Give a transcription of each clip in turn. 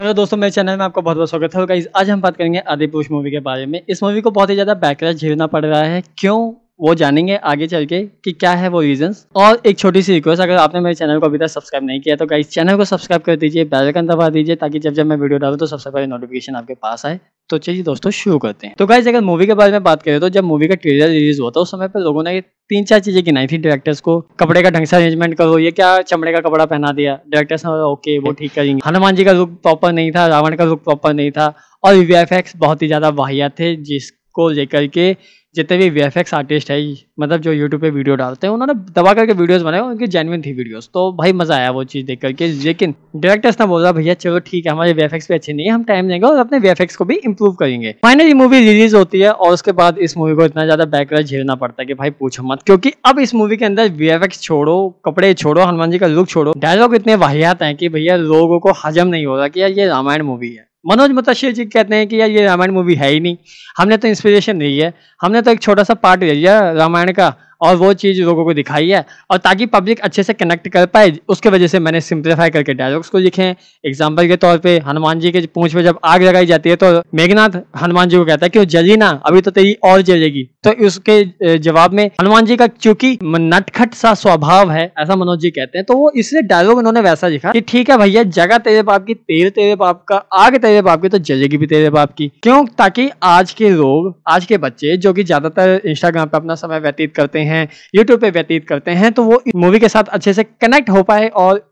hello दोस्तों मेरे channel में आपका बहुत बहुत स्वागत है तो आज हम बात करेंगे आदिपुरुष मूवी के बारे में इस मूवी को बहुत ही ज़्यादा बैकलैश झेलना पड़ रहा है क्यों वो जानेंगे आगे चल के कि क्या है वो रीजंस और एक छोटी सी रिक्वेस्ट अगर आपने मेरे चैनल को अभी तक सब्सक्राइब नहीं किया तो गाइस चैनल को सब्सक्राइब कर दीजिए बेल आइकन दबा दीजिए ताकि जब जब मैं वीडियो डालूँ तो सबसे पहले नोटिफिकेशन आपके पास आए तो चलिए दोस्तों शुरू करते हैं तो गाइज अगर मूवी के बारे में बात करें तो जब मूवी का ट्रेलर रिलीज हुआ था उस समय पर लोगों ने तीन चार चीजें गिनाई थी डायरेक्टर्स को कपड़े का ढंग से अरेंजमेंट करो ये क्या चमड़े का कपड़ा पहना दिया डायरेक्टर्स ने ओके वो ठीक करेंगे हनुमान जी का लुक प्रॉपर नहीं था रावण का लुक प्रॉपर नहीं था और वी बहुत ही ज्यादा वाहियात थे जिसको लेकर के जितने भी वी आर्टिस्ट है मतलब जो यूट्यूब पे वीडियो डालते हैं उन्होंने दबा करके वीडियोस बनाए उनकी जेनविन थी वीडियोस तो भाई मज़ा आया वो चीज़ देख करके लेकिन डायरेक्टर्स ने बोला भैया चलो ठीक है हमारे वी पे अच्छे नहीं है हम टाइम देंगे और अपने वी को भी इम्प्रूव करेंगे फाइनली मूवी रिलीज होती है और उसके बाद इस मूवी को इतना ज़्यादा बैकग्राउंड झेलना पड़ता है कि भाई पूछो मत क्योंकि अब इस मूवी के अंदर वी छोड़ो कपड़े छोड़ो हनुमान जी का लुक छोड़ो डायलॉग इतने वाहियात है कि भैया लोगों को हजम नहीं होगा कि यार ये रामायण मूवी है मनोज मुताशिर जी कहते हैं कि यार ये रामायण मूवी है ही नहीं हमने तो इंस्पिरेशन नहीं है हमने तो एक छोटा सा पार्ट ले दिया रामायण का और वो चीज़ लोगों को दिखाई है और ताकि पब्लिक अच्छे से कनेक्ट कर पाए उसके वजह से मैंने सिंप्लीफाई करके डायलॉग्स को लिखे एग्जाम्पल के तौर पर हनुमान जी के पूछ में जब आग लगाई जाती है तो मेघनाथ हनुमान जी को कहता है कि जली ना अभी तो तेरी और जलेगी तो उसके जवाब में हनुमान जी का चूंकि नटखट सा स्वभाव है ऐसा मनोज जी कहते हैं तो वो इसलिए डायलॉग उन्होंने वैसा लिखा कि ठीक है भैया जगह तेरे बाप की तेल तेरे बाप का आग तेरे बाप की तो जलेगी भी तेरे बाप की क्यों ताकि आज के लोग आज के बच्चे जो कि ज्यादातर इंस्टाग्राम पे अपना समय व्यतीत करते हैं हैं यूट्यूब पे व्यतीत करते हैं तो वो मूवी के साथ अच्छे से कनेक्ट हो पाए और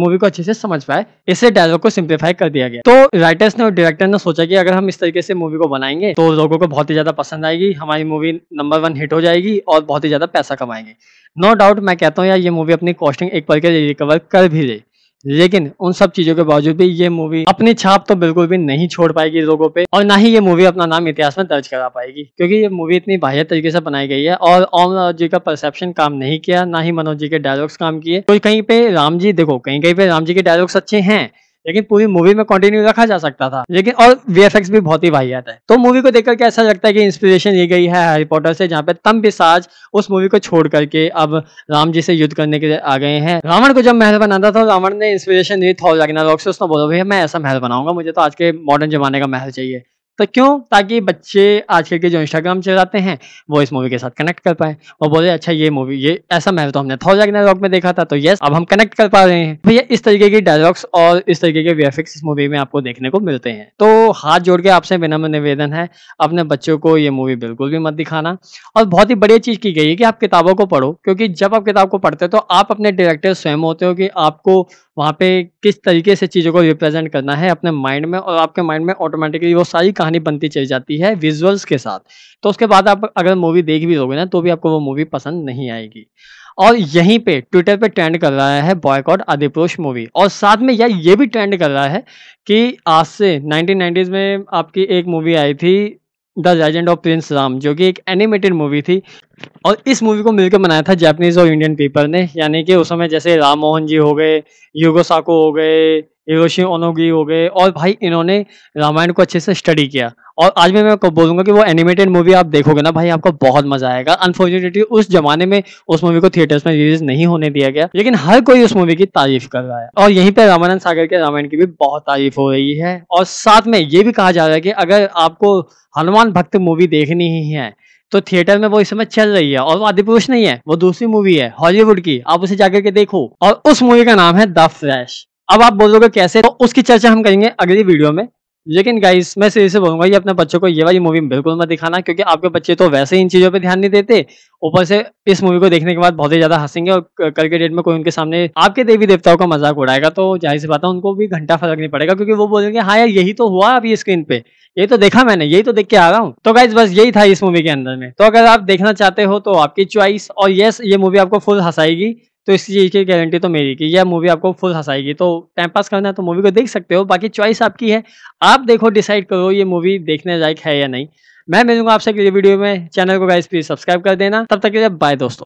मूवी को अच्छे से समझ पाए इसे डायलॉग को सिंप्लीफाई कर दिया गया तो राइटर्स ने और डायरेक्टर ने सोचा कि अगर हम इस तरीके से मूवी को बनाएंगे तो लोगों को बहुत ही ज्यादा पसंद आएगी हमारी मूवी नंबर वन हिट हो जाएगी और बहुत ही ज्यादा पैसा कमाएंगे नो no डाउट मैं कहता हूँ यार ये मूवी अपनी कॉस्टिंग एक पल के रिकवर कर भी ले लेकिन उन सब चीजों के बावजूद भी ये मूवी अपनी छाप तो बिल्कुल भी नहीं छोड़ पाएगी लोगों पे और ना ही ये मूवी अपना नाम इतिहास में दर्ज करा पाएगी क्योंकि ये मूवी इतनी बाह्य तरीके से बनाई गई है और ओम जी का परसेप्शन काम नहीं किया ना ही मनोज जी के डायलॉग्स काम किए कोई कहीं पे राम जी देखो कहीं कहीं पे राम जी के डायलॉग्स अच्छे हैं लेकिन पूरी मूवी में कंटिन्यू रखा जा सकता था लेकिन और वी भी बहुत ही वाहियात है तो मूवी को देखकर के ऐसा लगता है कि इंस्पिरेशन ली गई है हैरी पॉटर से जहाँ पे तम पिसाज उस मूवी को छोड़ करके अब राम जी से युद्ध करने के लिए आ गए हैं रावण को जब महल बनाता था रावण ने इंस्पिरेशन दी लगना रैगनारॉक से उसने बोला भैया मैं ऐसा महल बनाऊंगा मुझे तो आज के मॉडर्न जमाने का महल चाहिए तो क्यों ताकि बच्चे आजकल के जो इंस्टाग्राम चलाते हैं वो इस मूवी के साथ कनेक्ट कर पाए और बोले अच्छा ये मूवी ये ऐसा मैं तो हमने डायलॉग में देखा था तो यस अब हम कनेक्ट कर पा रहे हैं भैया तो इस तरीके की डायलॉग्स और इस तरीके के वेफिक्स इस मूवी में आपको देखने को मिलते हैं तो हाथ जोड़ के आपसे विनम्र निवेदन है अपने बच्चों को ये मूवी बिल्कुल भी मत दिखाना और बहुत ही बढ़िया चीज़ की गई है कि आप किताबों को पढ़ो क्योंकि जब आप किताब को पढ़ते हो तो आप अपने डायरेक्टर स्वयं होते हो कि आपको वहाँ पे किस तरीके से चीज़ों को रिप्रेजेंट करना है अपने माइंड में और आपके माइंड में ऑटोमेटिकली वो सारी कहानी बनती चली जाती है विजुअल्स के साथ तो उसके बाद आप अगर मूवी देख भी लोगे ना तो भी आपको वो मूवी पसंद नहीं आएगी और यहीं पे ट्विटर पे ट्रेंड कर रहा है बॉयकॉट आदिपुरुष मूवी और साथ में यार ये भी ट्रेंड कर रहा है कि आज से नाइनटीन में आपकी एक मूवी आई थी the legend of prince Ram जो कि एक एनिमेटेड मूवी थी और इस मूवी को मिलकर बनाया था जापानीज और इंडियन पीपल ने यानी कि उस समय जैसे राम मोहन जी हो गए युगो साको हो गए योशी ओनोगी हो गए और भाई इन्होंने रामायण को अच्छे से स्टडी किया और आज मैं मैं बोलूंगा कि वो एनिमेटेड मूवी आप देखोगे ना भाई आपको बहुत मजा आएगा अनफॉर्चुनेटली उस जमाने में उस मूवी को थिएटर्स में रिलीज नहीं होने दिया गया लेकिन हर कोई उस मूवी की तारीफ कर रहा है और यहीं पर रामानंद सागर के रामायण की भी बहुत तारीफ हो रही है और साथ में ये भी कहा जा रहा है कि अगर आपको हनुमान भक्त मूवी देखनी ही है तो थिएटर में वो इस समय चल रही है और वो आदि पुरुष नहीं है वो दूसरी मूवी है हॉलीवुड की आप उसे जाकर के देखो और उस मूवी का नाम है द फ्लैश अब आप बोलोगे कैसे तो उसकी चर्चा हम करेंगे अगली वीडियो में लेकिन गाइस मैं सीधे से बोलूंगा ये अपने बच्चों को ये वाली मूवी बिल्कुल मत दिखाना क्योंकि आपके बच्चे तो वैसे ही इन चीजों पे ध्यान नहीं देते ऊपर से इस मूवी को देखने के बाद बहुत ही ज्यादा हंसेंगे और कल के डेट में कोई उनके सामने आपके देवी देवताओं का मजाक उड़ाएगा तो जाहिर सी बात है उनको भी घंटा फर्क नहीं पड़ेगा क्योंकि वो बोलेंगे हाँ यार यही तो हुआ अभी स्क्रीन पे यही तो देखा मैंने यही तो देख के आ रहा हूँ तो गाइज बस यही था इस मूवी के अंदर में तो अगर आप देखना चाहते हो तो आपकी च्वाइस और यस ये मूवी आपको फुल हंसाएगी तो इस चीज़ की गारंटी तो मेरी की यह मूवी आपको फुल हंसाएगी तो टाइम पास करना है तो मूवी को देख सकते हो बाकी चॉइस आपकी है आप देखो डिसाइड करो ये मूवी देखने लायक है या नहीं मैं मिलूंगा आपसे अगली वीडियो में चैनल को गाइस प्लीज सब्सक्राइब कर देना तब तक के लिए बाय दोस्तों